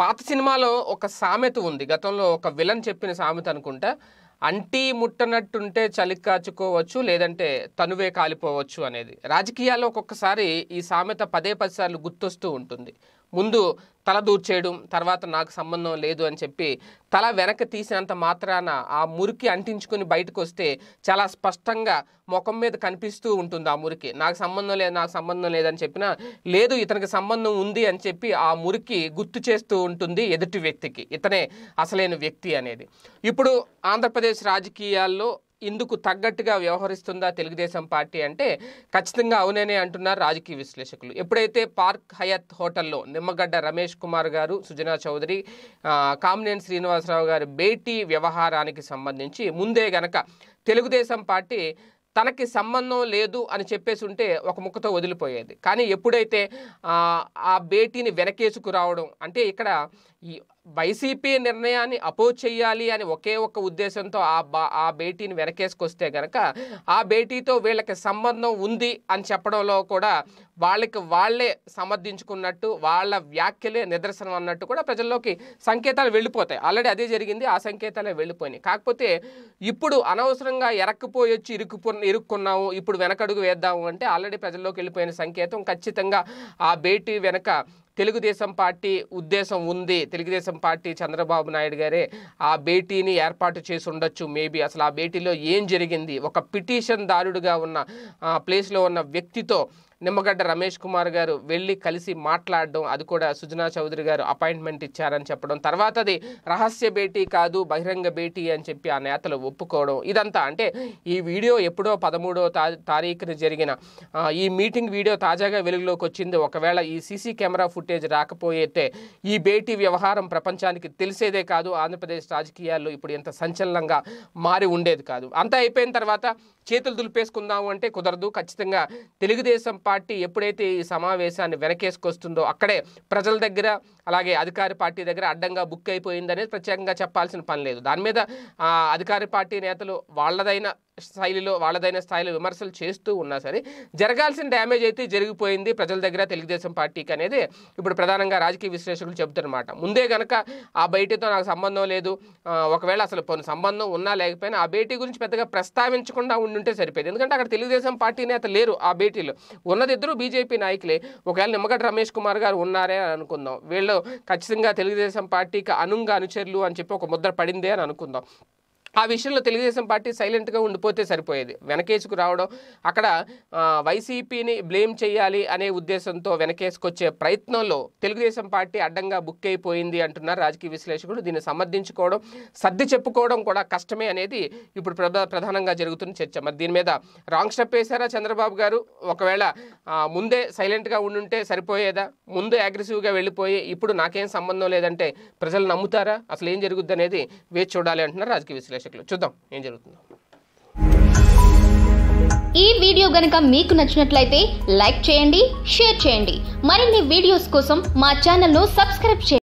పాత సినిమాలో ఒక సామెత ఉంది గతంలో ఒక విలన్ చెప్పిన సామెత అనుకుంటా అంటి ముట్టనట్టుంటే చలి కాచుకోవచ్చు లేదంటే తనువే కాలిపోవచ్చు అనేది రాజకీయాల్లో ఒక్కొక్కసారి ఈ సామెత పదే పది సార్లు గుర్తొస్తూ ఉంటుంది ముందు తల దూర్చేయడం తర్వాత నాకు సంబంధం లేదు అని చెప్పి తల వెనక్కి తీసినంత మాత్రాన ఆ మురికి అంటించుకుని బయటకు వస్తే చాలా స్పష్టంగా ముఖం మీద కనిపిస్తూ ఉంటుంది ఆ మురికి నాకు సంబంధం లేదు నాకు సంబంధం లేదని చెప్పినా లేదు ఇతనికి సంబంధం ఉంది అని చెప్పి ఆ మురికి గుర్తు చేస్తూ ఉంటుంది ఎదుటి వ్యక్తికి ఇతనే అసలైన వ్యక్తి అనేది ఇప్పుడు ఆంధ్రప్రదేశ్ రాజకీయాల్లో ఇందుకు తగ్గట్టుగా వ్యవహరిస్తుందా తెలుగుదేశం పార్టీ అంటే ఖచ్చితంగా అవుననే అంటున్నారు రాజకీయ విశ్లేషకులు ఎప్పుడైతే పార్క్ హయత్ హోటల్లో నిమ్మగడ్డ రమేష్ కుమార్ గారు సుజనా చౌదరి కామినేని శ్రీనివాసరావు గారి భేటీ వ్యవహారానికి సంబంధించి ముందే గనక తెలుగుదేశం పార్టీ తనకి సంబంధం లేదు అని చెప్పేసి ఉంటే ఒక ముక్కతో వదిలిపోయేది కానీ ఎప్పుడైతే ఆ భేటీని వెనకేసుకురావడం అంటే ఇక్కడ వైసీపీ నిర్ణయాన్ని అపోజ్ చేయాలి అని ఒకే ఒక ఉద్దేశంతో ఆ బా ఆ భేటీని వెనకేసుకొస్తే గనక ఆ భేటీతో వీళ్ళకి సంబంధం ఉంది అని చెప్పడంలో కూడా వాళ్ళకి వాళ్ళే సమర్థించుకున్నట్టు వాళ్ళ వ్యాఖ్యలే నిదర్శనం అన్నట్టు కూడా ప్రజల్లోకి సంకేతాలు వెళ్ళిపోతాయి ఆల్రెడీ అదే జరిగింది ఆ సంకేతాలే వెళ్ళిపోయినాయి కాకపోతే ఇప్పుడు అనవసరంగా ఎరక్కుపోయొచ్చి వచ్చి ఇరుక్కుపో ఇరుక్కున్నాము ఇప్పుడు వెనకడుగు వేద్దాము అంటే ఆల్రెడీ ప్రజల్లోకి వెళ్ళిపోయిన సంకేతం ఖచ్చితంగా ఆ భేటీ వెనక తెలుగుదేశం పార్టీ ఉద్దేశం ఉంది తెలుగుదేశం పార్టీ చంద్రబాబు నాయుడు గారే ఆ భేటీని ఏర్పాటు చేసి ఉండొచ్చు మేబీ అసలు ఆ భేటీలో ఏం జరిగింది ఒక పిటిషన్ దారుడుగా ఉన్న ప్లేస్లో ఉన్న వ్యక్తితో నిమ్మగడ్డ రమేష్ కుమార్ గారు వెళ్ళి కలిసి మాట్లాడడం అది కూడా సుజనా చౌదరి గారు అపాయింట్మెంట్ ఇచ్చారని చెప్పడం తర్వాత అది రహస్య భేటీ కాదు బహిరంగ భేటీ అని చెప్పి ఆ నేతలు ఒప్పుకోవడం ఇదంతా అంటే ఈ వీడియో ఎప్పుడో పదమూడో తా తారీఖున జరిగిన ఈ మీటింగ్ వీడియో తాజాగా వెలుగులోకి వచ్చింది ఒకవేళ ఈ సీసీ కెమెరా ఫుటేజ్ రాకపోయితే ఈ భేటీ వ్యవహారం ప్రపంచానికి తెలిసేదే కాదు ఆంధ్రప్రదేశ్ రాజకీయాల్లో ఇప్పుడు ఎంత సంచలనంగా మారి ఉండేది కాదు అంతా అయిపోయిన తర్వాత చేతులు దులిపేసుకుందాము అంటే కుదరదు ఖచ్చితంగా తెలుగుదేశం పార్టీ ఎప్పుడైతే ఈ సమావేశాన్ని వెనకేసుకొస్తుందో అక్కడే ప్రజల దగ్గర అలాగే అధికార పార్టీ దగ్గర అడ్డంగా బుక్ అయిపోయిందనేది ప్రత్యేకంగా చెప్పాల్సిన పని లేదు దాని మీద అధికార పార్టీ నేతలు వాళ్ళదైన శైలిలో వాళ్ళదైన స్థాయిలో విమర్శలు చేస్తూ ఉన్నా సరే జరగాల్సిన డ్యామేజ్ అయితే జరిగిపోయింది ప్రజల దగ్గర తెలుగుదేశం పార్టీకి అనేది ఇప్పుడు ప్రధానంగా రాజకీయ విశ్లేషకులు చెబుతున్నమాట ముందే కనుక ఆ భేటీతో నాకు సంబంధం లేదు ఒకవేళ అసలు సంబంధం ఉన్నా లేకపోయినా ఆ భేటీ గురించి పెద్దగా ప్రస్తావించకుండా ఉండుంటే సరిపోయింది ఎందుకంటే అక్కడ తెలుగుదేశం పార్టీ నేత లేరు ఆ భేటీలో ఉన్నది ఇద్దరు బీజేపీ నాయకులే ఒకవేళ నిమ్మగడ్డ రమేష్ కుమార్ గారు ఉన్నారే అని అనుకుందాం వీళ్ళు ఖచ్చితంగా తెలుగుదేశం పార్టీకి అనుంగ అనుచరులు అని చెప్పి ఒక ముద్ర పడిందే అని అనుకుందాం ఆ విషయంలో తెలుగుదేశం పార్టీ సైలెంట్గా ఉండిపోతే సరిపోయేది వెనకేసుకు రావడం అక్కడ వైసీపీని బ్లేమ్ చేయాలి అనే ఉద్దేశంతో వెనకేసుకొచ్చే ప్రయత్నంలో తెలుగుదేశం పార్టీ అడ్డంగా బుక్ అయిపోయింది అంటున్నారు రాజకీయ విశ్లేషకుడు దీన్ని సమర్థించుకోవడం సర్ది చెప్పుకోవడం కూడా కష్టమే అనేది ఇప్పుడు ప్రధానంగా జరుగుతున్న చర్చ మరి దీని మీద రాంగ్ స్టెప్ వేశారా చంద్రబాబు గారు ఒకవేళ ముందే సైలెంట్గా ఉండుంటే సరిపోయేదా ముందు అగ్రెసివ్గా వెళ్ళిపోయి ఇప్పుడు నాకేం సంబంధం లేదంటే ప్రజలు నమ్ముతారా అసలు ఏం జరుగుద్ది అనేది వేచి చూడాలి అంటున్నారు రాజకీయ విశ్లేషకులు చూద్దాం ఏం జరుగుతుందో ఈ వీడియో గనక మీకు నచ్చినట్లయితే లైక్ చేయండి షేర్ చేయండి మరిన్ని వీడియోస్ కోసం మా ఛానల్ను సబ్స్క్రైబ్ చేయండి